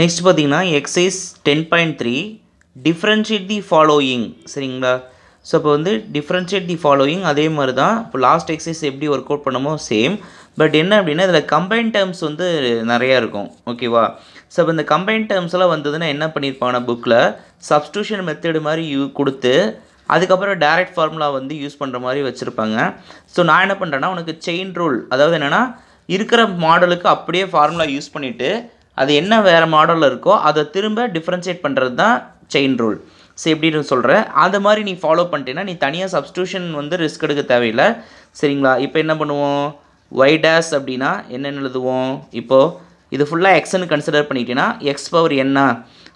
next பார்த்தீங்கன்னா exercise ten point three differentiate the following சரிங்களா so இப்போ வந்து டிஃப்ரென்ஷியேட் தி ஃபாலோயிங் அதே மாதிரி தான் இப்போ லாஸ்ட் எக்ஸைஸ் எப்படி ஒர்க் அவுட் பண்ணமோ சேம் பட் என்ன அப்படின்னா இதில் கம்பைன் டேர்ம்ஸ் வந்து நிறையா இருக்கும் ஓகேவா ஸோ இப்போ இந்த கம்பைன் டேர்ம்ஸ் எல்லாம் வந்ததுன்னா என்ன பண்ணியிருப்பாங்கன்னா புக்கில் சப்ஸ்டியூஷன் மெத்தடு மாதிரி யூ கொடுத்து அதுக்கப்புறம் டேரக்ட் ஃபார்முலா வந்து யூஸ் பண்ணுற மாதிரி வச்சுருப்பாங்க ஸோ நான் என்ன பண்ணுறேன்னா உனக்கு செயின் ரூல் அதாவது என்னென்னா இருக்கிற மாடலுக்கு அப்படியே ஃபார்முலா யூஸ் பண்ணிவிட்டு அது என்ன வேறு மாடலில் இருக்கோ அதை திரும்ப டிஃப்ரென்ஷியேட் பண்ணுறது தான் செயின் ரூல் சரி எப்படி சொல்கிறேன் அது மாதிரி நீ ஃபாலோ பண்ணிட்டேன்னா நீ தனியாக சப்ஸ்டியூஷன் வந்து ரிஸ்க் எடுக்க தேவையில்லை சரிங்களா இப்போ என்ன பண்ணுவோம் ஒய் டேஸ் அப்படின்னா என்னென்ன எழுதுவோம் இப்போது இது ஃபுல்லாக எக்ஸ்ன்னு கன்சிடர் பண்ணிட்டீங்கன்னா எக்ஸ் பவர் என்ன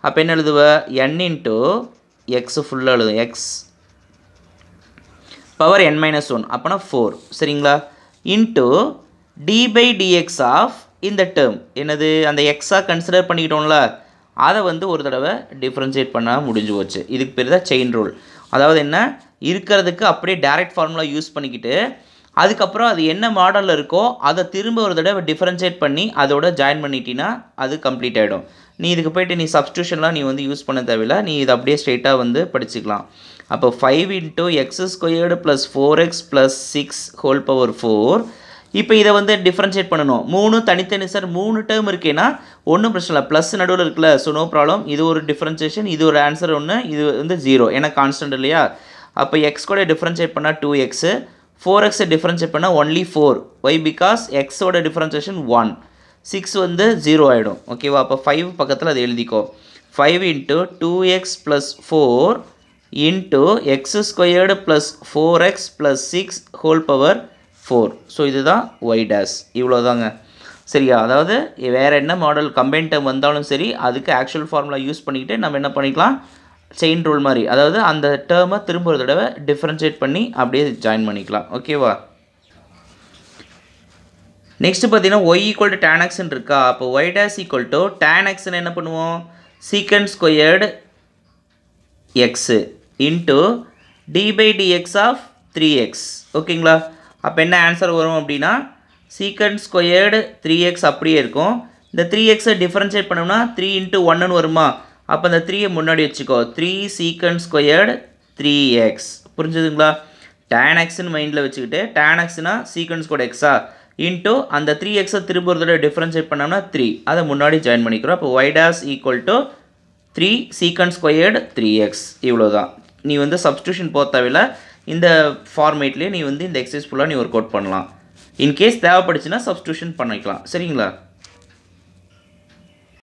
அப்போ என்ன எழுதுவ என் இன்ட்டு எக்ஸ் ஃபுல்லாக எழுது x power n minus one அப்போனா ஃபோர் சரிங்களா into d by dx of இந்த டேர்ம் என்னது அந்த எக்ஸாக கன்சிடர் பண்ணிக்கிட்டோம்ல அதை வந்து ஒரு தடவை டிஃப்ரென்ஷியேட் பண்ணால் முடிஞ்சு போச்சு இதுக்கு பேர் தான் செயின் ரூல் அதாவது என்ன இருக்கிறதுக்கு அப்படியே டேரெக்ட் ஃபார்முலா யூஸ் பண்ணிக்கிட்டு அதுக்கப்புறம் அது என்ன மாடலில் இருக்கோ அதை திரும்ப ஒரு தடவை டிஃப்ரென்ஷியேட் பண்ணி அதோட ஜாயின் பண்ணிட்டீங்கன்னா அது கம்ப்ளீட் ஆகிடும் நீ இதுக்கு போய்ட்டு நீ சப்ஸ்டியூஷன்லாம் நீ வந்து யூஸ் பண்ண தேவையில்ல நீ இதை அப்படியே ஸ்ட்ரெயிட்டாக வந்து படிச்சுக்கலாம் அப்போ five into x squared plus four x plus six whole power four இப்போ இதை வந்து டிஃப்ரென்ஷியேட் பண்ணணும் மூணு தனித்தனி சார் மூணு டேர்ம் இருக்கேன்னா ஒன்றும் பிரச்சனை இல்லை ப்ளஸ் நடுவில் இருக்குல்ல ஸோ நோ ப்ராப்ளம் இது ஒரு டிஃப்ரென்ஷியேஷன் இது ஒரு ஆன்சர் ஒன்று இது வந்து ஜீரோ ஏன்னா கான்ஸ்டன்ட் இல்லையா அப்போ எக்ஸ் கூட டிஃப்ரென்ஷியேட் பண்ணால் டூ எக்ஸு ஃபோர் எக்ஸை டிஃப்ரென்ஷியேட் பண்ணால் ஒன்லி ஃபோர் ஒய் பிகாஸ் எக்ஸோட டிஃப்ரென்ஷியேஷன் ஒன் சிக்ஸ் வந்து ஜீரோ ஆகிடும் ஓகேவா அப்போ ஃபைவ் பக்கத்தில் அதை எழுதிக்கோ five into two x plus four into x squared plus four x plus six whole power four so இதுதான் ஒய் டேஸ் இவ்வளோதாங்க சரியா அதாவது வேறு என்ன மாடல் கம்பைன் டேர்ம் வந்தாலும் சரி அதுக்கு ஆக்சுவல் ஃபார்முலா யூஸ் பண்ணிக்கிட்டு நம்ம என்ன பண்ணிக்கலாம் செயின் ரூல் மாதிரி அதாவது அந்த டேர்மை திரும்ப ஒரு தடவை டிஃப்ரென்ஷியேட் பண்ணி அப்படியே ஜாயின் பண்ணிக்கலாம் ஓகேவா நெக்ஸ்ட்டு பார்த்தீங்கன்னா ஒய் ஈக்குவல் டு டேன் இருக்கா அப்போ y dash equal to tan என்ன பண்ணுவோம் secant squared x into d by dx of three x ஓகேங்களா அப்போ என்ன ஆன்சர் வரும் அப்படின்னா சீக்கண்ட் ஸ்கொயர்டு த்ரீ எக்ஸ் அப்படியே இருக்கும் இந்த த்ரீ எக்ஸை டிஃப்ரென்ஷியேட் பண்ணோம்னா த்ரீ இன்ட்டு ஒன்னுன்னு வருமா அப்போ அந்த த்ரீயை முன்னாடி வச்சுக்கோ three secant squared three x புரிஞ்சுதுங்களா டேன் எக்ஸ்னு மைண்டில் வச்சுக்கிட்டு டேன் எக்ஸ்னால் சீக்கன்ஸ் கூட எக்ஸா இன்ட்டு அந்த த்ரீ எக்ஸை தடவை டிஃப்ரென்ஷியேட் பண்ணோம்னா த்ரீ அதை முன்னாடி ஜாயின் பண்ணிக்கிறோம் அப்போ y dash equal to three secant squared three x இவ்வளோ தான் நீ வந்து சப்ஸ்டியூஷன் போத்தவில்லை இந்த ஃபார்மேட்லேயே நீ வந்து இந்த எக்ஸசைஸ் ஃபுல்லாக நீ ஒர்க் அவுட் பண்ணலாம் இன்கேஸ் தேவைப்படுச்சுன்னா சப்ஸ்டியூஷன் பண்ணிக்கலாம் சரிங்களா